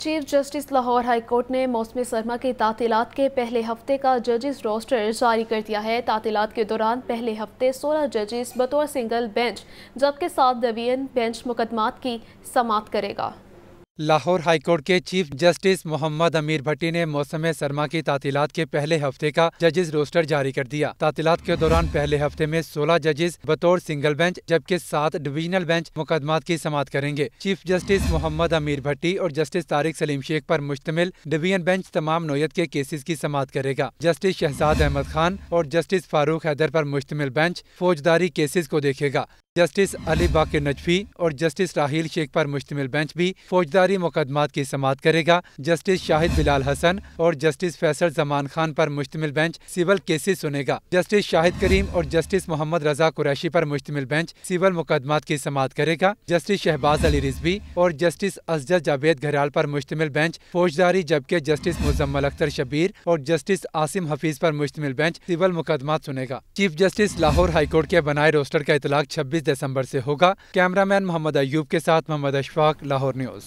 chief justice Lahore high court ने मौसम सरमा की तातीलत के पहले हफ्ते का जजेस रोस्टर जारी कर दिया है तातीलत के दौरान पहले हफ्ते 16 जजेस बतौर सिंगल बेंच जबकि सात डिवीजन बेंच मुकदमात की समात करेगा लाहौर हाईकोर्ट के चीफ जस्टिस मोहम्मद अमीर भट्टी ने मौसम सरमा की तातीलात के पहले हफ्ते का जजेस रोस्टर जारी कर दिया तातीलात के दौरान पहले हफ्ते में 16 जजेस बतौर सिंगल बेंच जबकि सात डिवीजनल बेंच मुकदमात की समात करेंगे चीफ जस्टिस मोहम्मद अमीर भट्टी और जस्टिस तारिक सलीम शेख पर मुश्तमिल डिवीजन बेंच तमाम नोयत के केसेज की समाप्त करेगा जस्टिस शहजाद अहमद खान और जस्टिस फारूक हैदर पर मुश्तमिल बेंच फौजदारी केसेज को देखेगा जस्टिस अली बाकिर नजफी और जस्टिस राहील शेख पर मुश्तमिल बेंच भी फौजदारी मुकदमात की समात करेगा जस्टिस शाहिद बिलाल हसन और जस्टिस फैसल जमान खान पर मुश्तमिल बेंच सिविल केसेस सुनेगा जस्टिस शाहिद करीम और जस्टिस मोहम्मद रजा कुरैशी पर मुश्तमिल बेंच सिविल मुकदमात की समात करेगा जस्टिस शहबाज अली रिजवी और जस्टिस असजद जावेद घराल पर मुश्तमिल बेंच फौजदारी जबकि जस्टिस मुजम्मल अख्तर शबीर और जस्टिस आसिम हफीज पर मुश्तमिल बेंच सिविल मुकदमा सुनेगा चीफ जस्टिस लाहौर हाईकोर्ट के बनाए रोस्टर का इतलाक छब्बीस 26 दिसंबर से होगा कैमरामैन मोहम्मद अयूब के साथ मोहम्मद अशफाक लाहौर न्यूज़